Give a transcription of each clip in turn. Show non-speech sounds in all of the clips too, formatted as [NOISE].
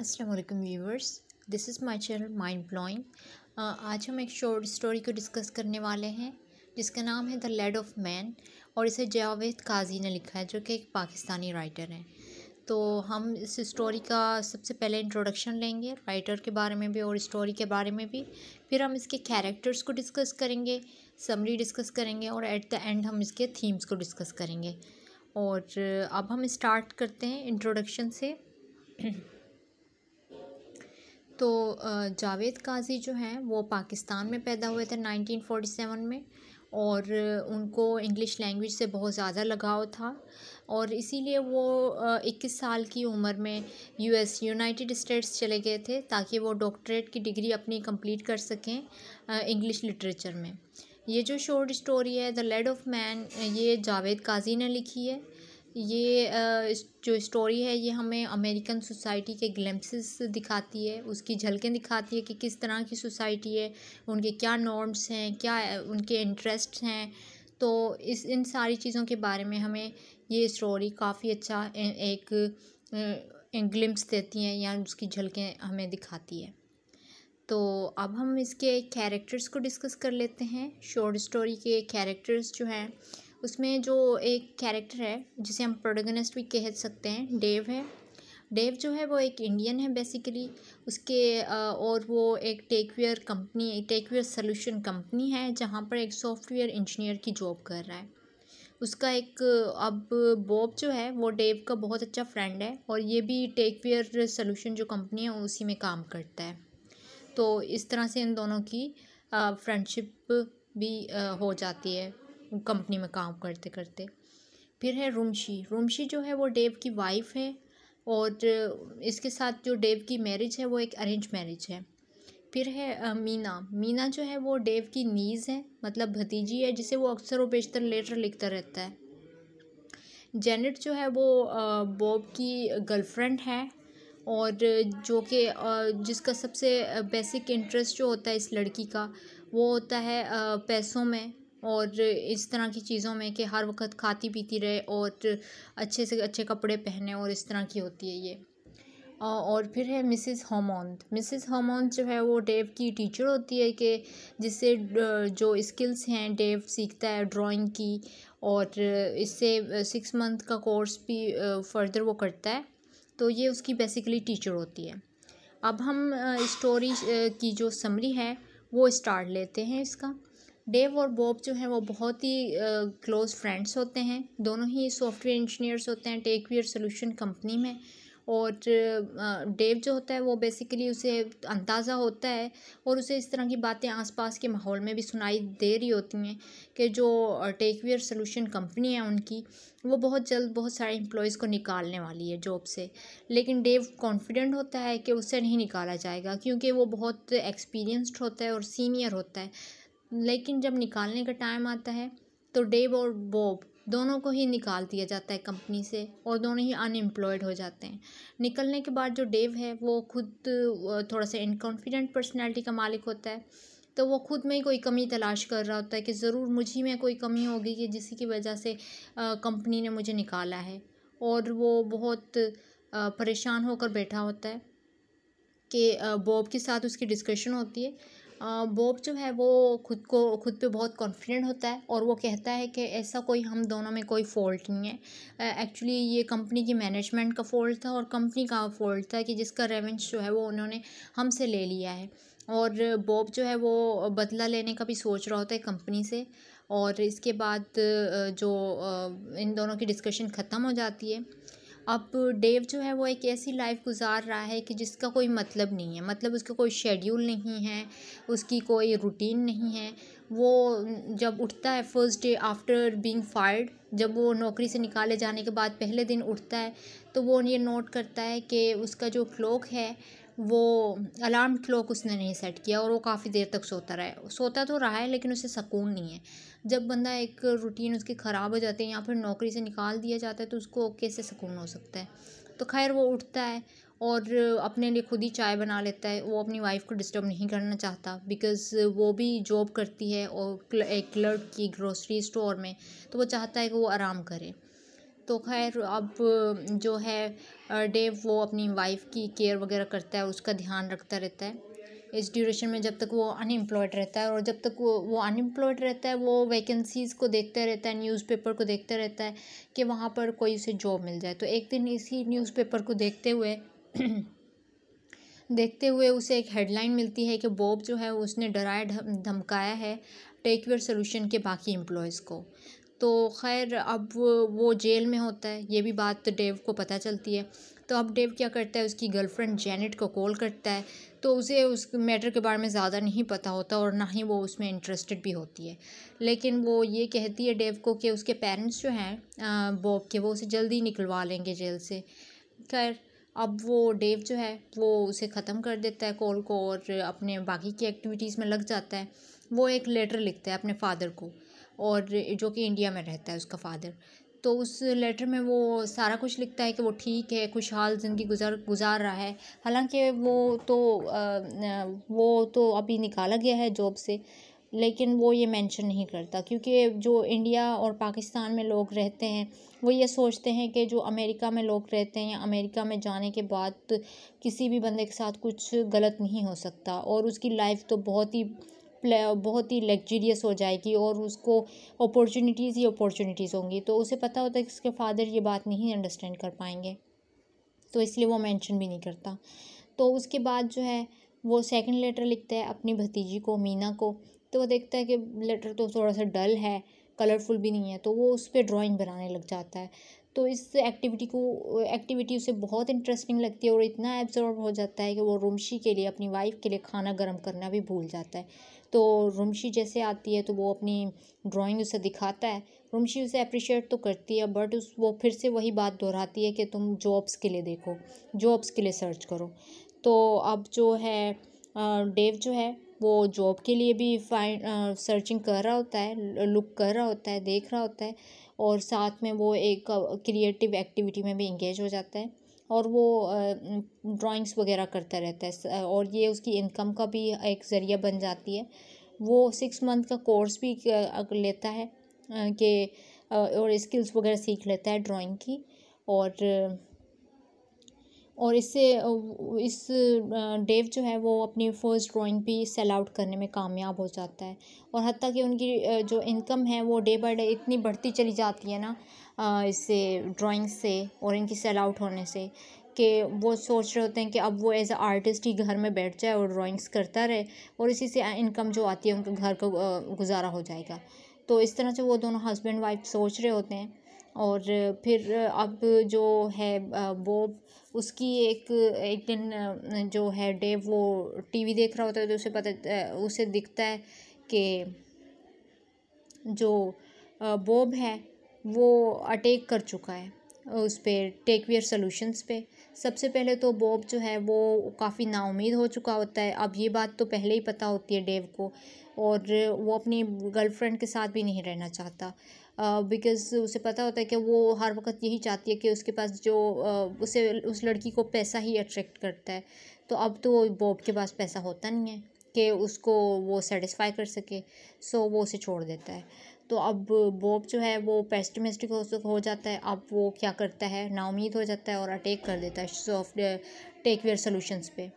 Aslam viewers this is my channel mind blowing आज हम एक शॉर्ट स्टोरी को डिस्कस करने वाले हैं जिसका नाम है द लेड ऑफ मैन और इसे जावेद काजी ने लिखा है जो कि एक पाकिस्तानी राइटर हैं तो हम इस स्टोरी का सबसे पहले इंट्रोडक्शन लेंगे राइटर के बारे में भी और स्टोरी के बारे में भी फिर हम इसके कैरेक्टर्स को डिस्कस करेंगे समरी डिस्कस करेंगे और एट द एंड हम इसके थीम्स को डिस्कस करेंगे और अब हम स्टार्ट करते हैं इंट्रोडक्शन से तो जावेद काजी जो हैं वो पाकिस्तान में पैदा हुए थे 1947 में और उनको इंग्लिश लैंग्वेज से बहुत ज़्यादा लगाव था और इसीलिए वो 21 साल की उम्र में यूएस यूनाइटेड स्टेट्स चले गए थे ताकि वो डॉक्टरेट की डिग्री अपनी कंप्लीट कर सकें इंग्लिश लिटरेचर में ये जो शॉर्ट स्टोरी है द लेड ऑफ मैन ये जावेद काजी ने लिखी है ये जो स्टोरी है ये हमें अमेरिकन सोसाइटी के ग्लैम्पसिस दिखाती है उसकी झलकें दिखाती है कि किस तरह की सोसाइटी है उनके क्या नॉर्म्स हैं क्या उनके इंटरेस्ट हैं तो इस इन सारी चीज़ों के बारे में हमें ये स्टोरी काफ़ी अच्छा एक, एक ग्लिम्स देती है या उसकी झलकें हमें दिखाती है तो अब हम इसके कैरेक्टर्स को डिस्कस कर लेते हैं शॉर्ट स्टोरी के कैरेक्टर्स जो हैं उसमें जो एक कैरेक्टर है जिसे हम प्रोटोगनिस्ट भी कह सकते हैं डेव है डेव जो है वो एक इंडियन है बेसिकली उसके और वो एक techware company techware solution company है जहाँ पर एक सॉफ्टवेयर इंजीनियर की जॉब कर रहा है उसका एक अब बॉब जो है वो डेव का बहुत अच्छा फ्रेंड है और ये भी टेकवेयर सोल्यूशन जो कंपनी है उसी में काम करता है तो इस तरह से इन दोनों की फ्रेंडशिप भी हो जाती है कंपनी में काम करते करते फिर है रुमशी रुमशी जो है वो डेव की वाइफ है और इसके साथ जो डेव की मैरिज है वो एक अरेंज मैरिज है फिर है मीना मीना जो है वो डेव की नीज़ है मतलब भतीजी है जिसे वो अक्सर व बेशतर लेटर लिखता रहता है जेनेट जो है वो बॉब की गर्लफ्रेंड है और जो कि जिसका सबसे बेसिक इंटरेस्ट जो होता है इस लड़की का वो होता है पैसों में और इस तरह की चीज़ों में कि हर वक़्त खाती पीती रहे और अच्छे से अच्छे कपड़े पहने और इस तरह की होती है ये और फिर है मिसेस होमोंद मिसेस होमोंद जो है वो डेव की टीचर होती है कि जिससे जो स्किल्स हैं डेव सीखता है ड्राइंग की और इससे सिक्स मंथ का कोर्स भी फर्दर वो करता है तो ये उसकी बेसिकली टीचर होती है अब हम स्टोरी की जो समरी है वो स्टार्ट लेते हैं इसका डेव और बॉब जो हैं वो बहुत ही क्लोज़ फ्रेंड्स होते हैं दोनों ही सॉफ्टवेयर इंजीनियर्स होते हैं टेक वेयर सोल्यूशन कंपनी में और डेव जो होता है वो बेसिकली उसे अंदाज़ा होता है और उसे इस तरह की बातें आसपास के माहौल में भी सुनाई दे रही होती हैं कि जो टेक वेयर सोल्यूशन कंपनी है उनकी वो बहुत जल्द बहुत सारे एम्प्लॉयज़ को निकालने वाली है जॉब से लेकिन डेव कॉन्फिडेंट होता है कि उसे नहीं निकाला जाएगा क्योंकि वो बहुत एक्सपीरियंसड होता है और सीनियर होता है लेकिन जब निकालने का टाइम आता है तो डेब और बॉब दोनों को ही निकाल दिया जाता है कंपनी से और दोनों ही अनएम्प्लॉयड हो जाते हैं निकलने के बाद जो डेव है वो खुद थोड़ा सा इनकॉन्फिडेंट पर्सनैलिटी का मालिक होता है तो वो खुद में ही कोई कमी तलाश कर रहा होता है कि ज़रूर मुझी में कोई कमी होगी कि जिसकी वजह से कंपनी ने मुझे निकाला है और वो बहुत परेशान होकर बैठा होता है कि बॉब के साथ उसकी डिस्कशन होती है बॉब जो है वो खुद को खुद पे बहुत कॉन्फिडेंट होता है और वो कहता है कि ऐसा कोई हम दोनों में कोई फ़ॉल्ट नहीं है एक्चुअली ये कंपनी की मैनेजमेंट का फ़ॉल्ट था और कंपनी का फ़ॉल्ट था कि जिसका रेवेंज जो है वो उन्होंने हमसे ले लिया है और बॉब जो है वो बदला लेने का भी सोच रहा होता है कंपनी से और इसके बाद जो इन दोनों की डिस्कशन ख़त्म हो जाती है अब डेव जो है वो एक ऐसी लाइफ गुजार रहा है कि जिसका कोई मतलब नहीं है मतलब उसका कोई शेड्यूल नहीं है उसकी कोई रूटीन नहीं है वो जब उठता है first day after being fired जब वो नौकरी से निकाले जाने के बाद पहले दिन उठता है तो वो ये नोट करता है कि उसका जो क्लोक है वो अलार्म क्लॉक उसने नहीं सेट किया और वो काफ़ी देर तक सोता रहा सोता तो रहा है लेकिन उसे सुकून नहीं है जब बंदा एक रूटीन उसकी ख़राब हो जाती है या फिर नौकरी से निकाल दिया जाता है तो उसको ओके से सुकून हो सकता है तो खैर वो उठता है और अपने लिए खुद ही चाय बना लेता है वो अपनी वाइफ को डिस्टर्ब नहीं करना चाहता बिकॉज़ वो भी जॉब करती है और एक क्लर्क की ग्रोसरी स्टोर में तो वो चाहता है कि वो आराम करे तो खैर अब जो है डेव वो अपनी वाइफ की केयर वगैरह करता है उसका ध्यान रखता रहता है इस ड्यूरेशन में जब तक वो अनएम्प्लॉयड रहता है और जब तक वो वो अनएम्प्लॉयड रहता है वो वैकेंसीज़ को देखते रहता है न्यूज़पेपर को देखते रहता है कि वहाँ पर कोई उसे जॉब मिल जाए तो एक दिन इसी न्यूज़पेपर को देखते हुए [CLEARS THROAT] देखते हुए उसे एक हेडलाइन मिलती है कि बॉब जो है उसने डराया धमकाया है टेक योर सोल्यूशन के बाकी एम्प्लॉयज़ को तो खैर अब वो जेल में होता है ये भी बात तो डेव को पता चलती है तो अब डेव क्या करता है उसकी गर्लफ्रेंड जेनेट को कॉल करता है तो उसे उस मैटर के बारे में ज़्यादा नहीं पता होता और ना ही वो उसमें इंटरेस्टेड भी होती है लेकिन वो ये कहती है डेव को कि उसके पेरेंट्स जो हैं बॉब के वो उसे जल्दी निकलवा लेंगे जेल से खैर अब वो डेव जो है वो उसे ख़त्म कर देता है कॉल को और अपने बाकी की एक्टिविटीज़ में लग जाता है वो एक लेटर लिखता है अपने फादर को और जो कि इंडिया में रहता है उसका फ़ादर तो उस लेटर में वो सारा कुछ लिखता है कि वो ठीक है खुशहाल ज़िंदगी गुजार गुजार रहा है हालांकि वो तो आ, वो तो अभी निकाला गया है जॉब से लेकिन वो ये मेंशन नहीं करता क्योंकि जो इंडिया और पाकिस्तान में लोग रहते हैं वो ये सोचते हैं कि जो अमेरिका में लोग रहते हैं या अमेरिका में जाने के बाद किसी भी बंदे के साथ कुछ गलत नहीं हो सकता और उसकी लाइफ तो बहुत ही बहुत ही लग्जरियस हो जाएगी और उसको अपॉर्चुनिटीज़ ही अपॉर्चुनिटीज़ होंगी तो उसे पता होता है कि उसके फादर ये बात नहीं अंडरस्टैंड कर पाएंगे तो इसलिए वो मेंशन भी नहीं करता तो उसके बाद जो है वो सेकंड लेटर लिखता है अपनी भतीजी को मीना को तो वो देखता है कि लेटर तो थोड़ा सा डल है कलरफुल भी नहीं है तो वो उस पर ड्राॅइंग बनाने लग जाता है तो इस एक्टिविटी को एक्टिविटी उसे बहुत इंटरेस्टिंग लगती है और इतना एब्जॉर्ब हो जाता है कि वो रुमशी के लिए अपनी वाइफ के लिए खाना गर्म करना भी भूल जाता है तो रुमशी जैसे आती है तो वो अपनी ड्राइंग उसे दिखाता है रुमशी उसे अप्रिशिएट तो करती है बट उस वो फिर से वही बात दोहराती है कि तुम जॉब्स के लिए देखो जॉब्स के लिए सर्च करो तो अब जो है डेव जो है वो जॉब के लिए भी फाइन सर्चिंग कर रहा होता है लुक कर रहा होता है देख रहा होता है और साथ में वो एक क्रिएटिव एक्टिविटी में भी इंगेज हो जाता है और वो ड्राइंग्स वगैरह करता रहता है और ये उसकी इनकम का भी एक ज़रिया बन जाती है वो सिक्स मंथ का कोर्स भी लेता है कि और स्किल्स वगैरह सीख लेता है ड्राइंग की और और इससे इस डेव जो है वो अपनी फर्स्ट ड्राइंग भी सेल आउट करने में कामयाब हो जाता है और हती कि उनकी जो इनकम है वो डे बाई डे इतनी बढ़ती चली जाती है ना इससे ड्राइंग से और इनकी सेल आउट होने से कि वो सोच रहे होते हैं कि अब वो एज आर्टिस्ट ही घर में बैठ जाए और ड्राइंग्स करता रहे और इसी से इनकम जो आती है उनके घर का गुजारा हो जाएगा तो इस तरह से वो दोनों हस्बैंड वाइफ सोच रहे होते हैं और फिर अब जो है बॉब उसकी एक एक दिन जो है डेव वो टीवी देख रहा होता है तो उसे पता उसे दिखता है कि जो बॉब है वो अटैक कर चुका है उस पर टेकवेयर सोल्यूशंस पे सबसे पहले तो बॉब जो है वो काफ़ी नाउमीद हो चुका होता है अब ये बात तो पहले ही पता होती है डेव को और वो अपनी गर्लफ्रेंड के साथ भी नहीं रहना चाहता बिकॉज़ uh, उसे पता होता है कि वो हर वक्त यही चाहती है कि उसके पास जो uh, उसे उस लड़की को पैसा ही अट्रैक्ट करता है तो अब तो बॉब के पास पैसा होता नहीं है कि उसको वो सेटिस्फाई कर सके सो so, वो उसे छोड़ देता है तो अब बॉब जो है वो पेस्टमिस्टिक हो हो जाता है अब वो क्या करता है नाउमीद हो जाता है और अटैक कर देता है सॉफ्ट टेकवेयर सोल्यूशंस पे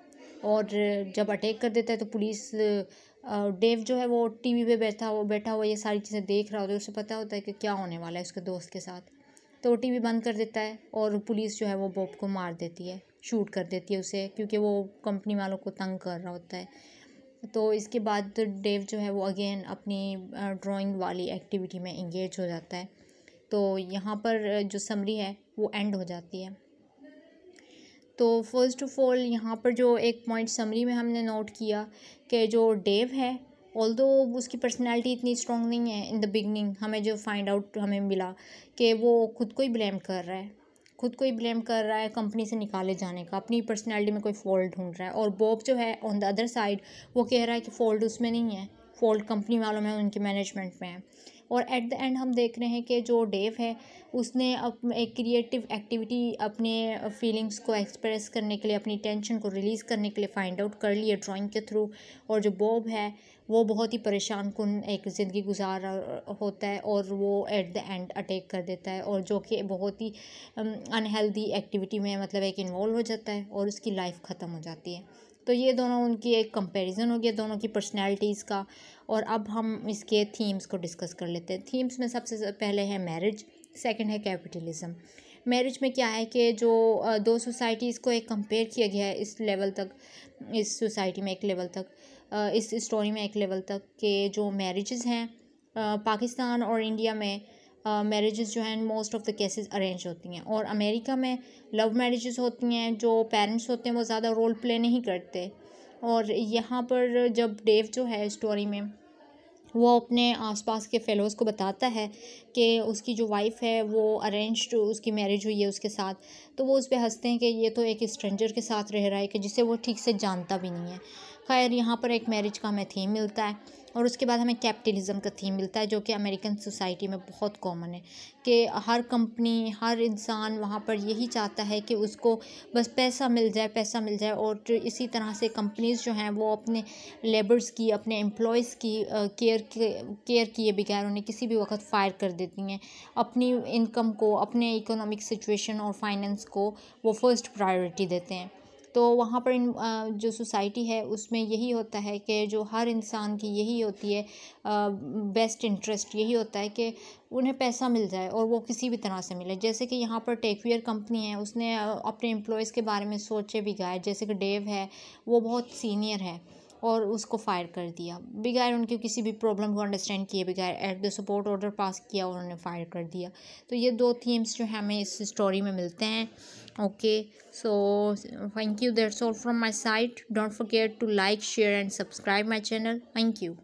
और जब अटैक कर देता है तो पुलिस डेव uh, जो है वो टीवी पे बैठा हुआ बैठा हुआ ये सारी चीज़ें देख रहा होता है उसे पता होता है कि क्या होने वाला है उसके दोस्त के साथ तो वो टी बंद कर देता है और पुलिस जो है वो बॉब को मार देती है शूट कर देती है उसे क्योंकि वो कंपनी वालों को तंग कर रहा होता है तो इसके बाद डेव जो है वो अगेन अपनी ड्राइंग वाली एक्टिविटी में इंगेज हो जाता है तो यहाँ पर जो समरी है वो एंड हो जाती है तो फर्स्ट ऑफ ऑल यहाँ पर जो एक पॉइंट समरी में हमने नोट किया कि जो डेव है ऑल दो उसकी पर्सनैलिटी इतनी स्ट्रॉन्ग नहीं है इन द बिगनिंग हमें जो फाइंड आउट हमें मिला कि वो खुद को ही ब्लेम कर रहा है खुद को ही ब्लेम कर रहा है कंपनी से निकाले जाने का अपनी पर्सनैलिटी में कोई फॉल्ट ढूंढ रहा है और बॉब जो है ऑन द अदर साइड वो कह रहा है कि फॉल्ट उसमें नहीं है फॉल्ट कंपनी वालों में उनके मैनेजमेंट में है और एट द एंड हम देख रहे हैं कि जो डेव है उसने एक क्रिएटिव एक्टिविटी अपने फीलिंग्स को एक्सप्रेस करने के लिए अपनी टेंशन को रिलीज़ करने के लिए फ़ाइंड आउट कर लिया ड्राइंग के थ्रू और जो बॉब है वो बहुत ही परेशान कन एक ज़िंदगी गुजार होता है और वो एट द एंड अटैक कर देता है और जो कि बहुत ही अनहेल्दी एक्टिविटी में मतलब एक इन्वॉल्व हो जाता है और उसकी लाइफ ख़त्म हो जाती है तो ये दोनों उनकी एक कंपैरिजन हो गया दोनों की पर्सनैलिटीज़ का और अब हम इसके थीम्स को डिस्कस कर लेते हैं थीम्स में सबसे पहले है मैरिज सेकंड है कैपिटलिज्म मैरिज में क्या है कि जो दो सोसाइटीज़ को एक कंपेयर किया गया है इस लेवल तक इस सोसाइटी में एक लेवल तक इस स्टोरी में एक लेवल तक के जो मैरिजेस हैं पाकिस्तान और इंडिया में मैरिजेस जो हैं most of the cases arrange होती हैं और अमेरिका में लव मैरिजेस होती हैं जो पेरेंट्स होते हैं वो ज़्यादा रोल प्ले नहीं करते और यहाँ पर जब डेव जो है स्टोरी में वो अपने आसपास के फेलोज़ को बताता है कि उसकी जो वाइफ है वो अरेंज उसकी मैरिज हुई है उसके साथ तो वो उस पर हंसते हैं कि ये तो एक स्ट्रेंजर के साथ रह रहा है कि जिसे वो ठीक से जानता भी नहीं है खैर यहाँ पर एक मैरिज का हमें थीम मिलता है और उसके बाद हमें कैपिटलिज्म का थीम मिलता है जो कि अमेरिकन सोसाइटी में बहुत कॉमन है कि हर कंपनी हर इंसान वहाँ पर यही चाहता है कि उसको बस पैसा मिल जाए पैसा मिल जाए और इसी तरह से कंपनीज़ जो हैं वो अपने लेबर्स की अपने एम्प्लॉयज़ की केयर केयर किए बगैर उन्हें किसी भी वक्त फायर कर देती हैं अपनी इनकम को अपने इकोनॉमिक सिचुएशन और फाइनेंस को वो फर्स्ट प्रायोरिटी देते हैं तो वहाँ पर इन जो सोसाइटी है उसमें यही होता है कि जो हर इंसान की यही होती है बेस्ट इंटरेस्ट यही होता है कि उन्हें पैसा मिल जाए और वो किसी भी तरह से मिले जैसे कि यहाँ पर टेकवेयर कंपनी है उसने अपने एम्प्लॉयज़ के बारे में सोचे बिगाए जैसे कि डेव है वो बहुत सीनियर है और उसको फायर कर दिया बगैर उनके किसी भी प्रॉब्लम को अंडरस्टैंड किए बगैर at the support order pass किया और उन्होंने फायर कर दिया तो ये दो थीम्स जो हमें इस स्टोरी में मिलते हैं okay so thank you that's all from my side don't forget to like share and subscribe my channel thank you